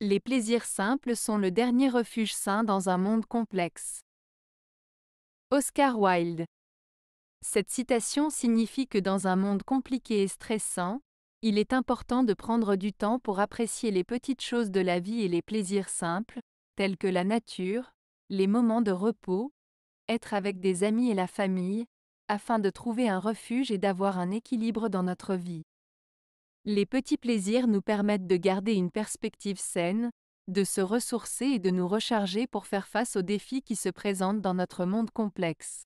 Les plaisirs simples sont le dernier refuge sain dans un monde complexe. Oscar Wilde. Cette citation signifie que dans un monde compliqué et stressant, il est important de prendre du temps pour apprécier les petites choses de la vie et les plaisirs simples, tels que la nature, les moments de repos, être avec des amis et la famille, afin de trouver un refuge et d'avoir un équilibre dans notre vie. Les petits plaisirs nous permettent de garder une perspective saine, de se ressourcer et de nous recharger pour faire face aux défis qui se présentent dans notre monde complexe.